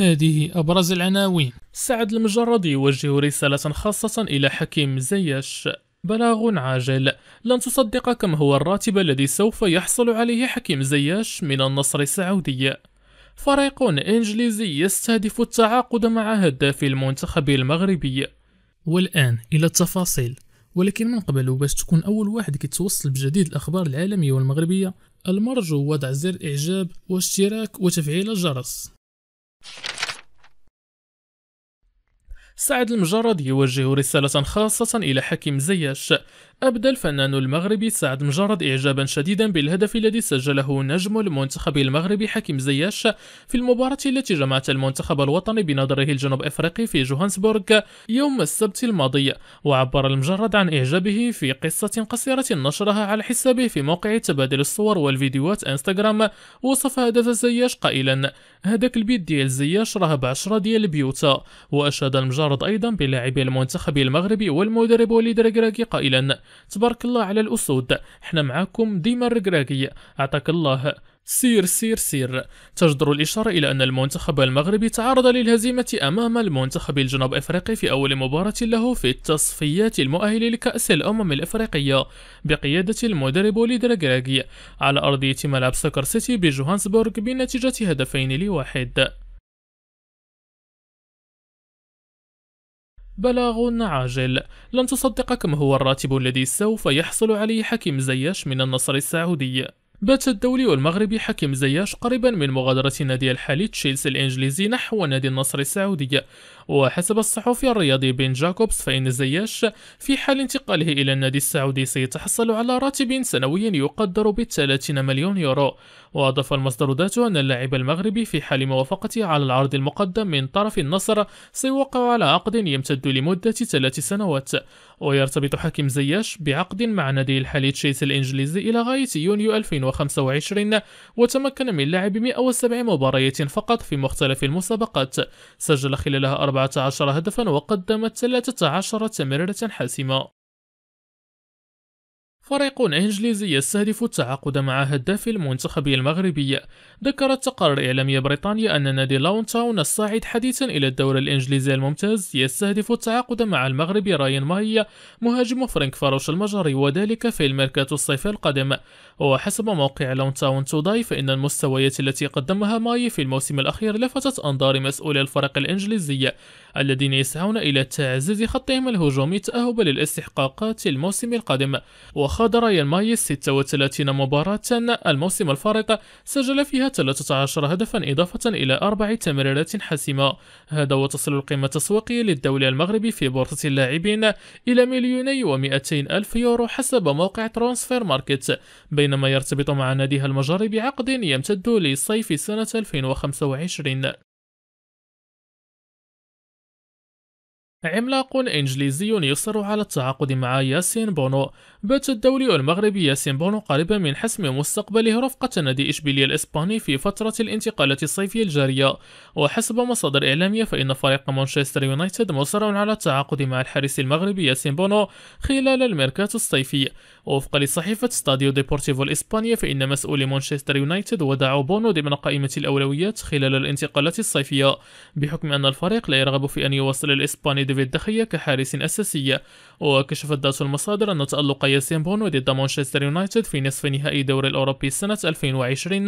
هذه أبرز العناوين سعد المجرد يوجه رسالة خاصة إلى حكيم زيش بلاغ عاجل لن تصدق كم هو الراتب الذي سوف يحصل عليه حكيم زياش من النصر السعودي فريق إنجليزي يستهدف التعاقد مع هداف المنتخب المغربي والآن إلى التفاصيل ولكن من قبل باش تكون أول واحد كيتوصل بجديد الأخبار العالمية والمغربية المرجو وضع زر إعجاب واشتراك وتفعيل الجرس سعد المجرد يوجه رسالة خاصة إلى حكيم زياش أبدى الفنان المغربي سعد مجرد إعجابا شديدا بالهدف الذي سجله نجم المنتخب المغربي حكيم زياش في المباراة التي جمعت المنتخب الوطني بنظره الجنوب أفريقي في جوهانسبورغ يوم السبت الماضي وعبر المجرد عن إعجابه في قصة قصيرة نشرها على حسابه في موقع تبادل الصور والفيديوهات انستغرام وصف هدف زياش قائلا هذاك البيت ديال زياش راه بعشرة ديال البيوتا وأشاد المجرد أيضا بلاعبي المنتخب المغربي والمدرب وليد قائلا تبارك الله على الاسود حنا معاكم ديما الركراكي عطاك الله سير سير سير تجدر الإشارة إلى أن المنتخب المغربي تعرض للهزيمة أمام المنتخب الجنوب أفريقي في أول مباراة له في التصفيات المؤهلة لكأس الأمم الأفريقية بقيادة المدرب وليد ركراكي على أرضية ملعب سكر سيتي بجوهانسبورغ بنتيجة هدفين لواحد بلاغ عاجل لن تصدق كم هو الراتب الذي سوف يحصل عليه حكيم زياش من النصر السعودي بات الدولي والمغربي حكيم زياش قريبا من مغادرة نادي الحالي تشيلسي الإنجليزي نحو نادي النصر السعودي وحسب الصحفي الرياضي بين جاكوبس فإن زياش في حال انتقاله إلى النادي السعودي سيتحصل على راتب سنوي يقدر ب 30 مليون يورو وأضاف المصدر ذاته أن اللاعب المغربي في حال موافقته على العرض المقدم من طرف النصر سيوقع على عقد يمتد لمدة ثلاث سنوات ويرتبط حكيم زياش بعقد مع نادي الحالي تشيس الإنجليزي إلى غاية يونيو 2025 وتمكن من لعب 107 مباريات فقط في مختلف المسابقات سجل خلالها أربع 14 هدفا وقدمت 13 تمريرة حاسمة فريق إنجليزي يستهدف التعاقد مع هداف المنتخب المغربي ذكرت تقارير إعلامية بريطانيا أن نادي لاون تاون الصاعد حديثا إلى الدورة الإنجليزية الممتاز يستهدف التعاقد مع المغربي راين ماهي مهاجم فرانك فاروش المجري وذلك في الميركاتو الصيفي القادم وحسب موقع لاون تاون توداي فإن المستويات التي قدمها ماهي في الموسم الأخير لفتت أنظار مسؤولي الفريق الإنجليزي الذين يسعون إلى تعزيز خطهم الهجومي تأهبا للاستحقاقات الموسم القادم وخ غادر ينمايس 36 مباراة الموسم الفارق سجل فيها 13 هدفا إضافة إلى أربع تمريرات حاسمة هذا وتصل القيمة التسويقية للدولة المغربي في بورصة اللاعبين إلى مليوني و ألف يورو حسب موقع ترانسفير ماركت بينما يرتبط مع ناديها المجري بعقد يمتد لصيف سنة 2025 عملاق إنجليزي يصر على التعاقد مع ياسين بونو بات الدولي المغربي ياسين بونو قريبا من حسم مستقبله رفقة نادي إشبيلية الإسباني في فترة الانتقالات الصيفية الجارية وحسب مصادر إعلامية فإن فريق مانشستر يونايتد مصر على التعاقد مع الحارس المغربي ياسين بونو خلال الميركاتو الصيفي وفقا لصحيفة ستاديو ديبورتيفو الإسبانية فإن مسؤولي مانشستر يونايتد وضعوا بونو ضمن قائمة الأولويات خلال الانتقالات الصيفية بحكم أن الفريق لا يرغب في أن يواصل الإسباني ديفيد دخية كحارس أساسي وكشفت ذات المصادر أن تألق ياسين بونو ضد مانشستر يونايتد في نصف نهائي دوري الأوروبي سنة 2020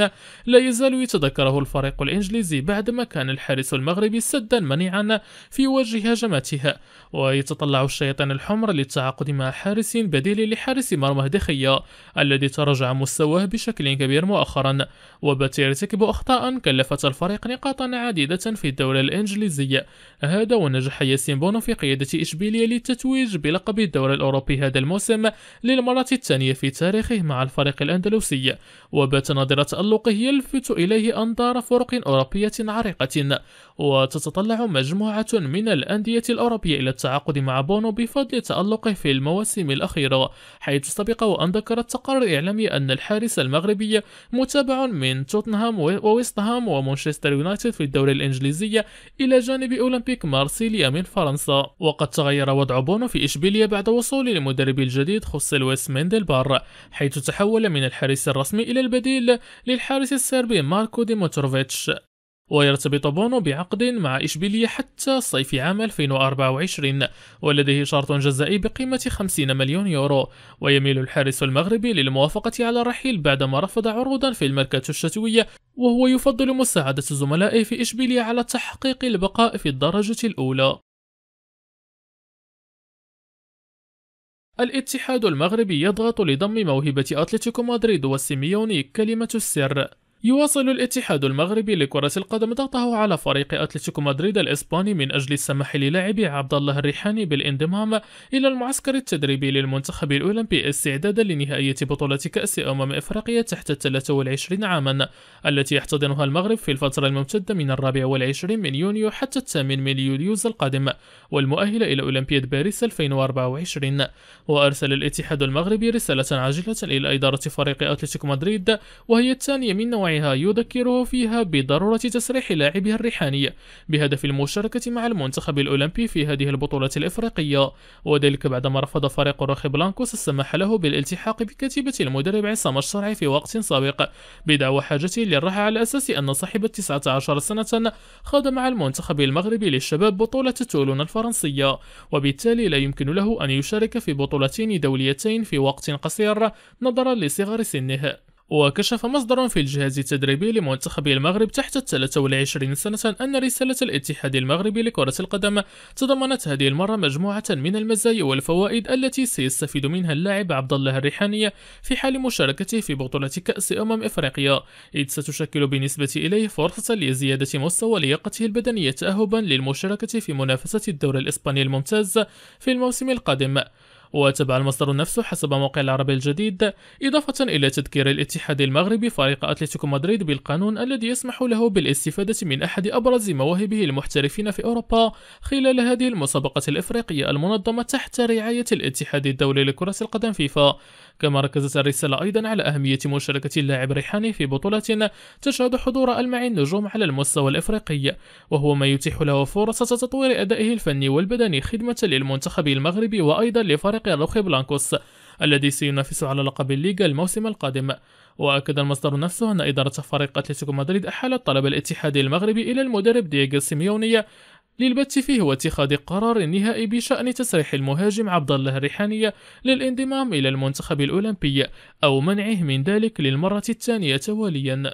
لا يزال يتذكره الفريق الإنجليزي بعدما كان الحارس المغربي سدا منيعا في وجه هجماتها ويتطلع الشيطان الحمر للتعاقد مع حارس بديل لحارس مرمى دخية الذي تراجع مستواه بشكل كبير مؤخرا وبات يرتكب أخطاء كلفت الفريق نقاطا عديدة في الدوري الإنجليزي هذا ونجح ياسين بونو برشلونة في قيادة إشبيلية للتتويج بلقب الدوري الأوروبي هذا الموسم للمرة الثانية في تاريخه مع الفريق الأندلسي وبات نظرة تألقه يلفت إليه أنظار فرق أوروبية عريقة وتتطلع مجموعة من الأندية الأوروبية إلى التعاقد مع بونو بفضل تألقه في المواسم الأخيرة حيث سبق وأن ذكر التقرير الإعلامي أن الحارس المغربي متابع من توتنهام وويستهام ومانشستر يونايتد في الدوري الإنجليزي إلى جانب أولمبيك مارسيليا من فرنسا فرنسا وقد تغير وضع بونو في إشبيلية بعد وصوله لمدرب الجديد خص لويس مندلبار حيث تحول من الحارس الرسمي إلى البديل للحارس السربي ماركو ديموتروفيتش ويرتبط بونو بعقد مع إشبيلية حتى صيف عام 2024 ولديه شرط جزائي بقيمة 50 مليون يورو ويميل الحارس المغربي للموافقة على الرحيل بعدما رفض عروضا في الميركاتو الشتوية وهو يفضل مساعدة زملائه في إشبيلية على تحقيق البقاء في الدرجة الأولى الاتحاد المغربي يضغط لضم موهبة أتلتيكو مدريد والسيميوني كلمة السر يواصل الاتحاد المغربي لكرة القدم ضغطه على فريق أتلتيكو مدريد الإسباني من أجل السماح للاعب عبد الله الريحاني بالانضمام إلى المعسكر التدريبي للمنتخب الأولمبي استعدادا لنهائية بطولة كأس أمم إفريقيا تحت 23 عاما التي يحتضنها المغرب في الفترة الممتدة من الرابع والعشرين من يونيو حتى الثامن من يوليوز القادم والمؤهلة إلى أولمبياد باريس 2024 وأرسل الاتحاد المغربي رسالة عاجلة إلى إدارة فريق أتلتيكو مدريد وهي الثانية من نوع موقعها يذكره فيها بضرورة تسريح لاعبها الريحاني بهدف المشاركة مع المنتخب الأولمبي في هذه البطولة الإفريقية وذلك بعدما رفض فريق روخي بلانكوس السماح له بالالتحاق بكتيبة المدرب عصام الشرعي في وقت سابق بدعوى حاجته للراحة على أساس أن صاحب 19 سنة خاض مع المنتخب المغربي للشباب بطولة تولون الفرنسية وبالتالي لا يمكن له أن يشارك في بطولتين دوليتين في وقت قصير نظرا لصغر سنه وكشف مصدر في الجهاز التدريبي لمنتخب المغرب تحت ال 23 سنة أن رسالة الاتحاد المغربي لكرة القدم تضمنت هذه المرة مجموعة من المزايا والفوائد التي سيستفيد منها اللاعب عبد الله الريحاني في حال مشاركته في بطولة كأس أمم إفريقيا، إذ ستشكل بالنسبة إليه فرصة لزيادة مستوى لياقته البدنية تأهبا للمشاركة في منافسة الدوري الإسباني الممتاز في الموسم القادم. وتبع المصدر نفسه حسب موقع العربي الجديد إضافة إلى تذكير الاتحاد المغربي فريق أتلتيكو مدريد بالقانون الذي يسمح له بالاستفادة من أحد أبرز مواهبه المحترفين في أوروبا خلال هذه المسابقة الإفريقية المنظمة تحت رعاية الاتحاد الدولي لكرة القدم فيفا كما ركزت الرسالة أيضا على أهمية مشاركة اللاعب ريحاني في بطولة تشهد حضور ألمع النجوم على المستوى الإفريقي وهو ما يتيح له فرصة تطوير أدائه الفني والبدني خدمة للمنتخب المغربي وأيضا لفريق الرخ بلانكوس الذي سينافس على لقب الليغا الموسم القادم وأكد المصدر نفسه أن إدارة فريق أتلتيكو مدريد أحالت طلب الاتحاد المغربي إلى المدرب دييغو سيميوني للبت فيه واتخاذ قرار نهائي بشأن تسريح المهاجم عبد الله الريحانية للانضمام إلى المنتخب الأولمبي أو منعه من ذلك للمرة الثانية تواليا